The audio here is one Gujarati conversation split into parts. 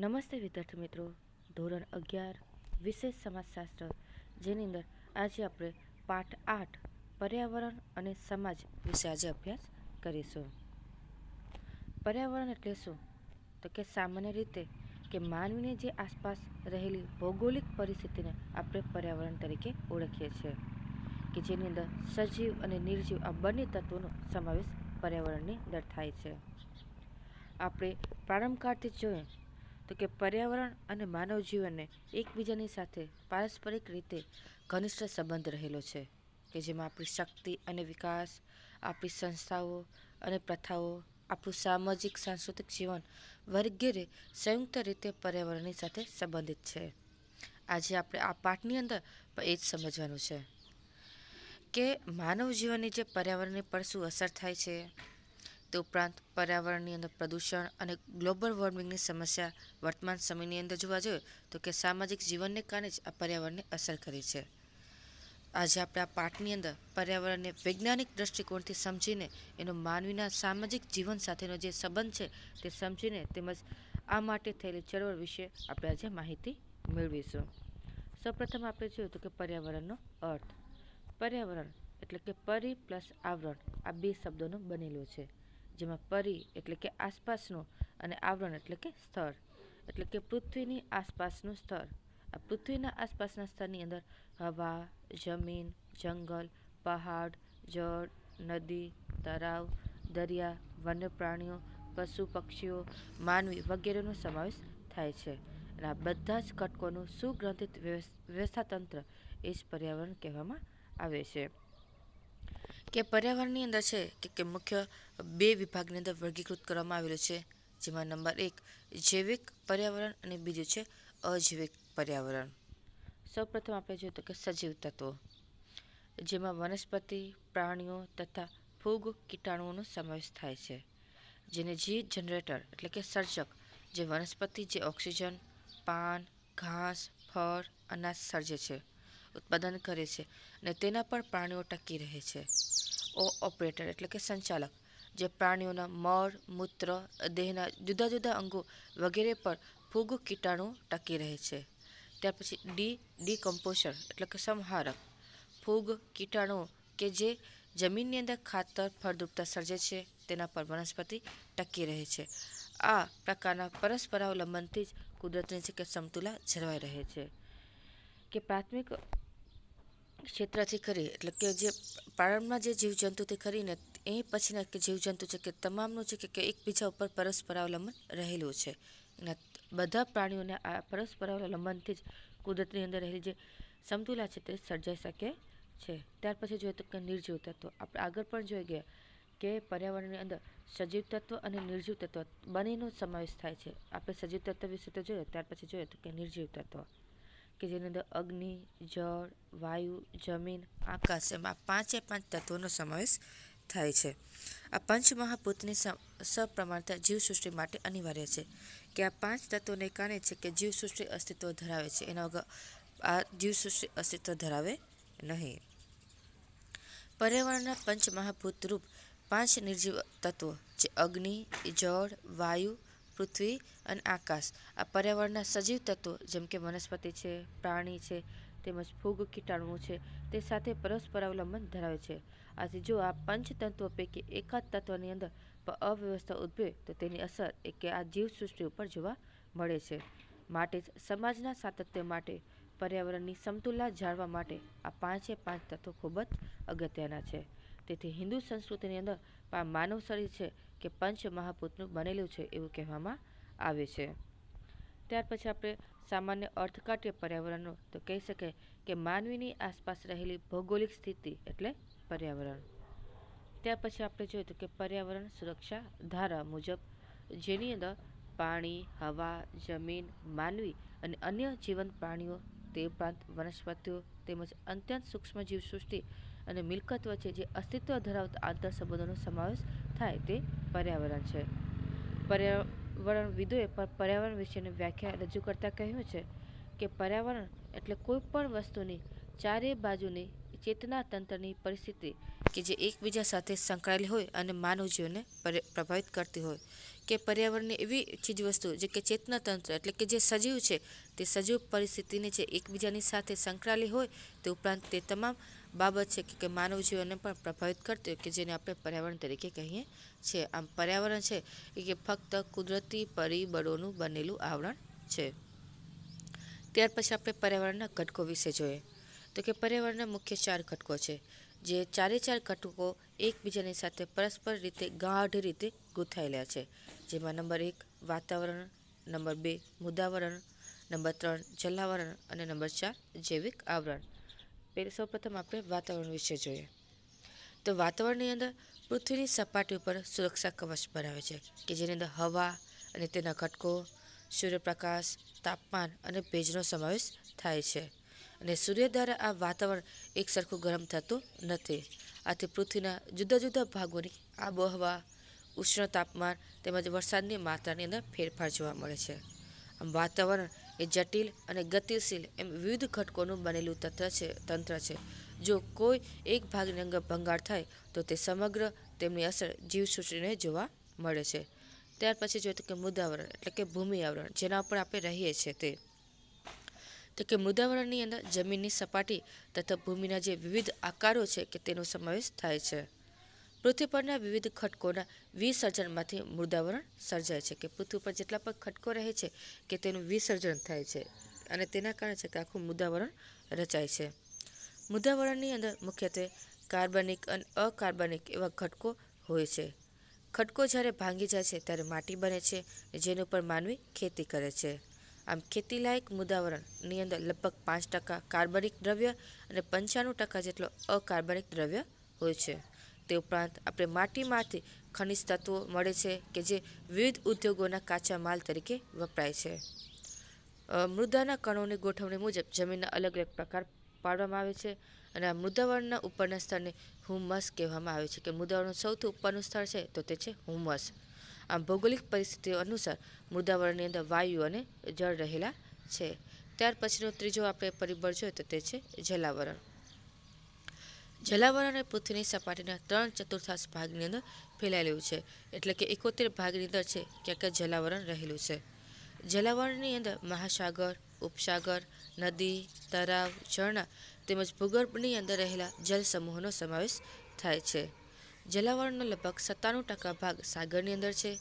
નમસ્તે વિદ્યાર્થી મિત્રો ધોરણ અગિયાર વિશેષ સમાજશાસ્ત્ર જેની અંદર આજે આપણે પાઠ આઠ પર્યાવરણ અને સમાજ વિશે આજે અભ્યાસ કરીશું પર્યાવરણ એટલે શું તો કે સામાન્ય રીતે કે માનવીને જે આસપાસ રહેલી ભૌગોલિક પરિસ્થિતિને આપણે પર્યાવરણ તરીકે ઓળખીએ છીએ કે જેની અંદર સજીવ અને નિર્જીવ આ બંને તત્વોનો સમાવેશ પર્યાવરણની અંદર થાય છે આપણે પ્રારંભ કાળથી જોઈએ તો કે પર્યાવરણ અને માનવ જીવનને એકબીજાની સાથે પારસ્પરિક રીતે ઘનિષ્ઠ સંબંધ રહેલો છે કે જેમાં આપણી શક્તિ અને વિકાસ આપણી સંસ્થાઓ અને પ્રથાઓ આપણું સામાજિક સાંસ્કૃતિક જીવન વગેરે સંયુક્ત રીતે પર્યાવરણની સાથે સંબંધિત છે આજે આપણે આ પાઠની અંદર એ જ સમજવાનું છે કે માનવ જીવનની જે પર્યાવરણની પર શું અસર થાય છે તે ઉપરાંત પર્યાવરણની અંદર પ્રદૂષણ અને ગ્લોબલ વોર્મિંગની સમસ્યા વર્તમાન સમયની અંદર જોવા જોઈએ તો કે સામાજિક જીવનને કારણે જ આ પર્યાવરણને અસર કરી છે આજે આપણે આ પાઠની અંદર પર્યાવરણને વૈજ્ઞાનિક દ્રષ્ટિકોણથી સમજીને એનો માનવીના સામાજિક જીવન સાથેનો જે સંબંધ છે તે સમજીને તેમજ આ માટે થયેલી ચળવળ વિશે આપણે આજે માહિતી મેળવીશું સૌપ્રથમ આપણે જોયું તો કે પર્યાવરણનો અર્થ પર્યાવરણ એટલે કે પરી પ્લસ આવરણ આ બે શબ્દોનું બનેલું છે જેમાં પરી એટલે કે આસપાસનું અને આવરણ એટલે કે સ્થળ એટલે કે પૃથ્વીની આસપાસનું સ્થળ આ પૃથ્વીના આસપાસના સ્થળની અંદર હવા જમીન જંગલ પહાડ જળ નદી તળાવ દરિયા વન્ય પ્રાણીઓ પશુ પક્ષીઓ માનવી વગેરેનો સમાવેશ થાય છે અને આ બધા જ ઘટકોનું સુગ્રંથિત વ્યવસ્થાતંત્ર એ જ પર્યાવરણ કહેવામાં આવે છે કે પર્યાવરણની અંદર છે કે કે મુખ્ય બે વિભાગની અંદર વર્ગીકૃત કરવામાં આવેલું છે જેમાં નંબર એક જૈવિક પર્યાવરણ અને બીજું છે અજૈવિક પર્યાવરણ સૌપ્રથમ આપણે જોઈએ તો કે સજીવ તત્વો જેમાં વનસ્પતિ પ્રાણીઓ તથા ફૂગ કીટાણુઓનો સમાવેશ થાય છે જેને જીવ જનરેટર એટલે કે સર્જક જે વનસ્પતિ જે ઓક્સિજન પાન ઘાસ ફળ અનાજ સર્જે છે ઉત્પાદન કરે છે અને તેના પર પ્રાણીઓ ટકી રહે છે ઓ ઓપરેટર એટલે કે સંચાલક જે પ્રાણીઓના મળ મૂત્ર દેહના જુદા જુદા અંગો વગેરે પર ફૂગ કીટાણુ ટકી રહે છે ત્યાર પછી ડી ડીકમ્પોઝર એટલે કે સંહારક ફૂગ કીટાણુ કે જે જમીનની અંદર ખાતર ફળદ્રુપતા સર્જે છે તેના પર વનસ્પતિ ટકી રહે છે આ પ્રકારના પરસ્પરાવલંબનથી જ કુદરતની છે કે સમતુલા જળવાઈ રહે છે કે પ્રાથમિક ક્ષેત્રથી ખરી એટલે કે જે પ્રારંભમાં જે જીવજંતુથી ખરીને એ પછીના કે જીવજંતુ છે કે તમામનું છે કે એકબીજા ઉપર પરસ્પર અવલંબન રહેલું છે એના બધા પ્રાણીઓને આ પરસ્પર અવલંબનથી જ કુદરતની અંદર રહેલી જે સમતુલા છે તે સર્જાઈ શકે છે ત્યાર પછી જોઈએ તો કે નિર્જીવ તત્વ આપણે આગળ પણ જોઈ ગયા કે પર્યાવરણની અંદર સજીવ તત્વ અને નિર્જીવ તત્વ બંનેનો સમાવેશ થાય છે આપણે સજીવ તત્વ વિશે તો જોઈએ ત્યાર પછી જોઈએ તો કે નિર્જીવ તત્વ કે જેની અંદર અગ્નિ જળ વાયુ જમીન આકાશ એમાં પાંચે પાંચ તત્વોનો સમાવેશ થાય છે આ પંચમહાભૂતની સપ્રમાણતા જીવસૃષ્ટિ માટે અનિવાર્ય છે કે આ પાંચ તત્વોને કારણે છે કે જીવસૃષ્ટિ અસ્તિત્વ ધરાવે છે એના વગર આ જીવસૃષ્ટિ અસ્તિત્વ ધરાવે નહીં પર્યાવરણના પંચમહાભૂત રૂપ પાંચ નિર્જીવ તત્વો જે અગ્નિ જળ વાયુ પૃથ્વી અને આકાશ આ પર્યાવરણના સજીવ તત્વો જેમ કે વનસ્પતિ છે પ્રાણી છે તેમજ ફૂગ કીટાણુઓ છે તે સાથે પરસ્પર અવલંબન ધરાવે છે આથી જો આ પંચતત્વ પૈકી એકાદ તત્વની અંદર અવ્યવસ્થા ઉદ્ભવે તો તેની અસર એ કે આ જીવસૃષ્ટિ ઉપર જોવા મળે છે માટે જ સમાજના સાતત્ય માટે પર્યાવરણની સમતુલા જાળવા માટે આ પાંચે પાંચ તત્વો ખૂબ જ અગત્યના છે તેથી હિન્દુ સંસ્કૃતિની અંદર માનવ શરીર છે કે પંચ મહાભૂતનું બનેલું છે એવું કહેવામાં આવે છે ત્યાર પછી આપણે સામાન્ય અર્થકાટ્ય પર્યાવરણનું તો કહી શકાય કે માનવીની આસપાસ રહેલી ભૌગોલિક સ્થિતિ એટલે પર્યાવરણ ત્યાર પછી આપણે જોઈએ તો કે પર્યાવરણ સુરક્ષા ધારા મુજબ જેની અંદર પાણી હવા જમીન માનવી અને અન્ય જીવંત પ્રાણીઓ તે ઉપરાંત વનસ્પતિઓ તેમજ અત્યંત સૂક્ષ્મજીવ સૃષ્ટિ અને મિલકત વચ્ચે જે અસ્તિત્વ ધરાવતા આંતરસંબંધોનો સમાવેશ થાય તે પર્યાવરણ છે પર્યાવરણ વિદોએ પર્યાવરણ વિશેની વ્યાખ્યા રજૂ કરતાં કહ્યું છે કે પર્યાવરણ એટલે કોઈપણ વસ્તુની ચારે બાજુની ચેતના તંત્રની પરિસ્થિતિ કે જે એકબીજા સાથે સંકળાયેલી હોય અને માનવ જીવનને પ્રભાવિત કરતી હોય કે પર્યાવરણની એવી ચીજવસ્તુ જે કે ચેતના તંત્ર એટલે કે જે સજીવ છે તે સજીવ પરિસ્થિતિને જે એકબીજાની સાથે સંકળાયેલી હોય તે ઉપરાંત તે તમામ બાબત છે કે માનવ જીવનને પણ પ્રભાવિત કરતી હોય કે જેને આપણે પર્યાવરણ તરીકે કહીએ છીએ આમ પર્યાવરણ છે એ કે ફક્ત કુદરતી પરિબળોનું બનેલું આવરણ છે ત્યાર પછી આપણે પર્યાવરણના ઘટકો વિશે જોઈએ તો કે પર્યાવરણના મુખ્ય ચાર ઘટકો છે જે ચારે ચાર ઘટકો એકબીજાની સાથે પરસ્પર રીતે ગાઢ રીતે ગૂંથાયેલા છે જેમાં નંબર એક વાતાવરણ નંબર બે મુદાવરણ નંબર ત્રણ જલાવરણ અને નંબર ચાર જૈવિક આવરણ સૌપ્રથમ આપણે વાતાવરણ વિશે જોઈએ તો વાતાવરણની અંદર પૃથ્વીની સપાટી ઉપર સુરક્ષા કવચ બનાવે છે કે જેની અંદર હવા અને તેના ઘટકો સૂર્યપ્રકાશ તાપમાન અને ભેજનો સમાવેશ થાય છે અને સૂર્ય દ્વારા આ વાતાવરણ એક સરખું ગરમ થતું નથી આથી પૃથ્વીના જુદા જુદા ભાગોની આબોહવા ઉષ્ણ તાપમાન તેમજ વરસાદની માત્રાની અંદર ફેરફાર જોવા મળે છે આમ વાતાવરણ એ જટિલ અને ગતિશીલ એમ વિવિધ ઘટકોનું બનેલું તંત્ર છે તંત્ર છે જો કોઈ એક ભાગની અંગ ભંગાર થાય તો તે સમગ્ર તેમની અસર જીવસૃષ્ટિને જોવા મળે છે ત્યાર પછી જોઈએ તો કે મૃદાવરણ એટલે કે ભૂમિ આવરણ જેના ઉપર આપણે રહીએ છીએ તે તો કે મૃદાવરણની અંદર જમીનની સપાટી તથા ભૂમિના જે વિવિધ આકારો છે કે તેનો સમાવેશ થાય છે પૃથ્વી પરના વિવિધ ખટકોના વિસર્જનમાંથી મૃદાવરણ સર્જાય છે કે પૃથ્વી પર જેટલા પણ ખટકો રહે છે કે તેનું વિસર્જન થાય છે અને તેના કારણે છે કે આખું મૃદાવરણ રચાય છે મૃદાવરણની અંદર મુખ્યત્વે કાર્બનિક અને અકાર્બનિક એવા ઘટકો હોય છે ખટકો જ્યારે ભાંગી જાય છે ત્યારે માટી બને છે જેની ઉપર માનવી ખેતી કરે છે આમ ખેતીલાયક મુદાવરણની અંદર લગભગ પાંચ ટકા કાર્બનિક દ્રવ્ય અને પંચાણું ટકા જેટલો અકાર્બનિક દ્રવ્ય હોય છે તે ઉપરાંત આપણે માટીમાંથી ખનિજ તત્વો મળે છે કે જે વિવિધ ઉદ્યોગોના કાચા માલ તરીકે વપરાય છે મૃદાના કણોની ગોઠવણી મુજબ જમીનના અલગ અલગ પ્રકાર પાડવામાં આવે છે અને આ મૃદાવરણના ઉપરના સ્થળને હુમસ કહેવામાં આવે છે કે મૃદાવરણનું સૌથી ઉપરનું સ્થળ છે તો તે છે હુમસ આમ ભૌગોલિક પરિસ્થિતિ અનુસાર મૃદાવરણની અંદર વાયુ અને જળ રહેલા છે ત્યાર પછીનો ત્રીજો આપણે પરિબળ જોઈએ તો તે છે જલાવરણ જલાવર અને પૃથ્વીની સપાટીના ત્રણ ચતુર્થાંશ ભાગની અંદર ફેલાયેલું છે એટલે કે એકોતેર ભાગની અંદર છે ક્યાંક જલાવરણ રહેલું છે જલાવરણની અંદર મહાસાગર ઉપસાગર નદી તળાવ ઝરણા તેમજ ભૂગર્ભની અંદર રહેલા જલસમૂહોનો સમાવેશ થાય છે જલાવરણનો લગભગ સત્તાણું ટકા ભાગ સાગરની અંદર છે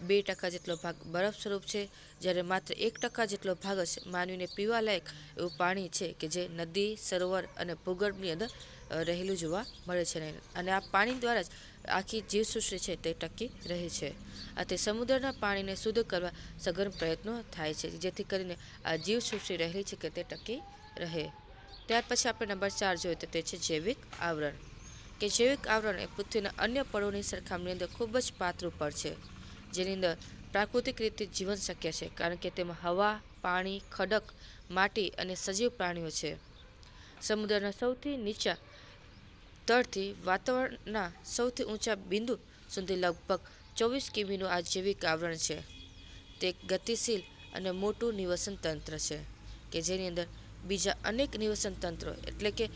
બે ટકા જેટલો ભાગ બરફ સ્વરૂપ છે જ્યારે માત્ર એક ટકા જેટલો ભાગ જ માનવીને પીવાલાયક એવું પાણી છે કે જે નદી સરોવર અને ભૂગર્ભની અંદર રહેલું જોવા મળે છે અને આ પાણી દ્વારા જ આખી જીવસૃષ્ટિ છે તે ટકી રહે છે આથી સમુદ્રના પાણીને શુદ્ધ કરવા સઘન પ્રયત્નો થાય છે જેથી કરીને આ જીવસૃષ્ટિ રહેલી છે કે તે ટકી રહે ત્યાર પછી આપણે નંબર ચાર જોઈએ તો તે છે જૈવિક આવરણ કે જૈવિક આવરણ એ પૃથ્વીના અન્ય પળોની સરખામણી અંદર ખૂબ જ પાતળું પડ છે જેની અંદર પ્રાકૃતિક રીતે જીવન શક્ય છે કારણ કે તેમાં હવા પાણી ખડક માટી અને સજીવ પ્રાણીઓ છે સમુદ્રના સૌથી નીચા તળથી વાતાવરણના સૌથી ઊંચા બિંદુ સુધી લગભગ ચોવીસ કિમીનું આ જૈવિક આવરણ છે તે ગતિશીલ અને મોટું નિવસન તંત્ર છે કે જેની અંદર બીજા અનેક નિવસન તંત્રો એટલે કે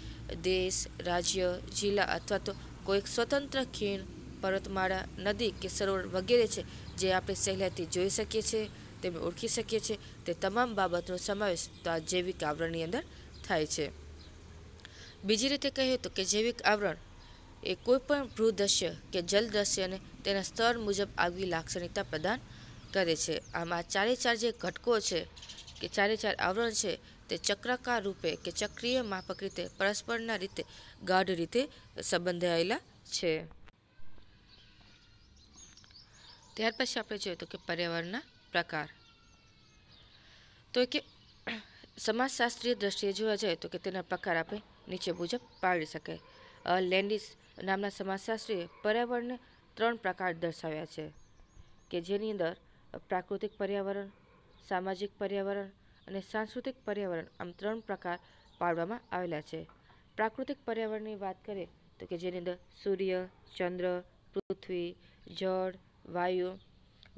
દેશ રાજ્ય જિલ્લા અથવા તો કોઈક સ્વતંત્ર ખીણ પર્વતમાળા નદી કે સરોવર વગેરે છે જે આપણે સહેલાઈથી જોઈ શકીએ છીએ તેમને ઓળખી શકીએ છીએ તે તમામ બાબતનો સમાવેશ તો આ જૈવિક આવરણની અંદર થાય છે બીજી રીતે કહીએ તો કે જૈવિક આવરણ એ કોઈપણ ભૃદ્રશ્ય કે જલદ્રશ્યને તેના સ્તર મુજબ આગવી લાક્ષણિકતા પ્રદાન કરે છે આમાં ચારે ચાર જે ઘટકો છે કે ચારે ચાર આવરણ છે તે ચક્રાકાર રૂપે કે ચક્રીય માપક રીતે પરસ્પરના રીતે ગાઢ રીતે સંબંધાયેલા છે ત્યાર પછી આપણે જોઈએ તો કે પર્યાવરણના પ્રકાર તો કે સમાજશાસ્ત્રીય દ્રષ્ટિએ જોવા જઈએ તો કે તેના પ્રકાર આપણે નીચે મુજબ પાડી શકાય લેન્ડિસ નામના સમાજશાસ્ત્રીએ પર્યાવરણને ત્રણ પ્રકાર દર્શાવ્યા છે કે જેની અંદર પ્રાકૃતિક પર્યાવરણ સામાજિક પર્યાવરણ અને સાંસ્કૃતિક પર્યાવરણ આમ ત્રણ પ્રકાર પાડવામાં આવેલા છે પ્રાકૃતિક પર્યાવરણની વાત કરીએ તો કે જેની અંદર સૂર્ય ચંદ્ર પૃથ્વી જળ વાયુ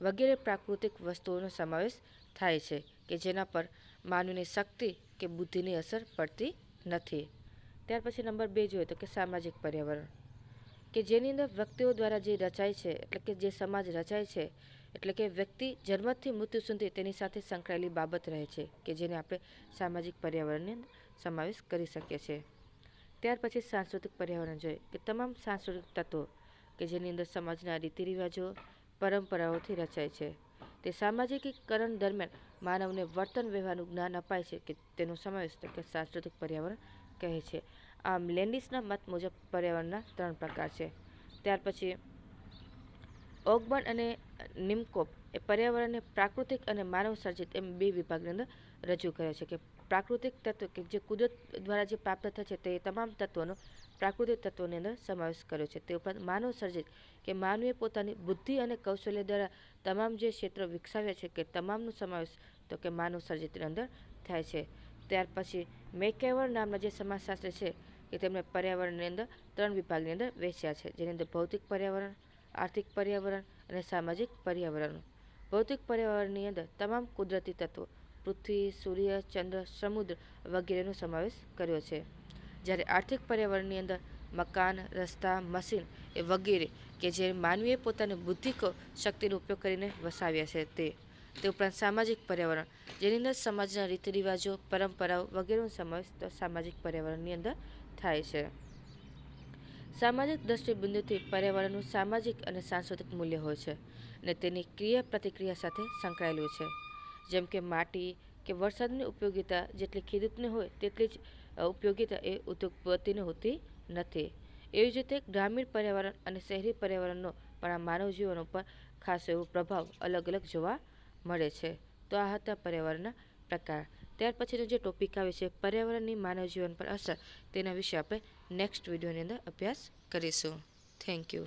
વગેરે પ્રાકૃતિક વસ્તુઓનો સમાવેશ થાય છે કે જેના પર માનવની શક્તિ કે બુદ્ધિની અસર પડતી નથી ત્યાર પછી નંબર બે જોઈએ તો કે સામાજિક પર્યાવરણ કે જેની અંદર વ્યક્તિઓ દ્વારા જે રચાય છે એટલે કે જે સમાજ રચાય છે એટલે કે વ્યક્તિ જન્મથી મૃત્યુ સુધી તેની સાથે સંકળાયેલી બાબત રહે છે કે જેને આપણે સામાજિક પર્યાવરણની સમાવેશ કરી શકીએ છીએ ત્યાર પછી સાંસ્કૃતિક પર્યાવરણ જોઈએ કે તમામ સાંસ્કૃતિક તત્વો કે જેની અંદર સમાજના રીતિ રિવાજો પરંપરાઓથી રચાય છે તે સામાજિકીકરણ દરમિયાન માનવને વર્તન વ્યવહારનું જ્ઞાન અપાય છે કે તેનો સમાવેશ કે સાંસ્કૃતિક પર્યાવરણ કહે છે આમ લેન્ડિસના મત મુજબ પર્યાવરણના ત્રણ પ્રકાર છે ત્યાર પછી ઓગબન અને નિમકોપ એ પર્યાવરણને પ્રાકૃતિક અને માનવ સર્જિત એમ બે વિભાગની અંદર રજૂ કરે છે કે પ્રાકૃતિક તત્વ કે જે કુદરત દ્વારા જે પ્રાપ્ત થાય છે તે તમામ તત્વોનો પ્રાકૃતિક તત્વોની અંદર સમાવેશ કર્યો છે તે ઉપરાંત માનવ સર્જિત કે માનવીએ પોતાની બુદ્ધિ અને કૌશલ્ય દ્વારા તમામ જે ક્ષેત્રો વિકસાવ્યા છે કે તમામનો સમાવેશ તો કે માનવ સર્જિતની અંદર થાય છે ત્યાર પછી મેકેવર નામના જે સમાજશાસ્ત્રી છે કે તેમણે પર્યાવરણની અંદર ત્રણ વિભાગની અંદર વહેંચ્યા છે જેની અંદર ભૌતિક પર્યાવરણ આર્થિક પર્યાવરણ અને સામાજિક પર્યાવરણ ભૌતિક પર્યાવરણની અંદર તમામ કુદરતી તત્વો પૃથ્વી સૂર્ય ચંદ્ર સમુદ્ર વગેરેનો સમાવેશ કર્યો છે જ્યારે આર્થિક પર્યાવરણની અંદર મકાન રસ્તા મશીન એ વગેરે કે જે માનવીએ પોતાની બુદ્ધિક શક્તિનો ઉપયોગ કરીને વસાવ્યા છે તે તે ઉપરાંત સામાજિક પર્યાવરણ જેની અંદર સમાજના રીતિ રિવાજો પરંપરાઓ વગેરેનો સમાવેશ તો સામાજિક પર્યાવરણની અંદર થાય છે સામાજિક દ્રષ્ટિબિંદુથી પર્યાવરણનું સામાજિક અને સાંસ્કૃતિક મૂલ્ય હોય છે અને તેની ક્રિયા પ્રતિક્રિયા સાથે સંકળાયેલું છે જેમ કે માટી કે વરસાદની ઉપયોગીતા જેટલી ખેડૂતને હોય તેટલી જ ઉપયોગીતા એ ઉદ્યોગપતિને હોતી નથી એવી જ રીતે ગ્રામીણ પર્યાવરણ અને શહેરી પર્યાવરણનો પણ આ માનવ જીવન ઉપર ખાસ એવો પ્રભાવ અલગ અલગ જોવા મળે છે તો આ હતા પર્યાવરણના પ્રકાર ત્યાર પછીનો જે ટોપિક આવે છે પર્યાવરણની માનવ જીવન પર અસર તેના વિશે આપણે નેક્સ્ટ વિડીયોની અંદર અભ્યાસ કરીશું થેન્ક યુ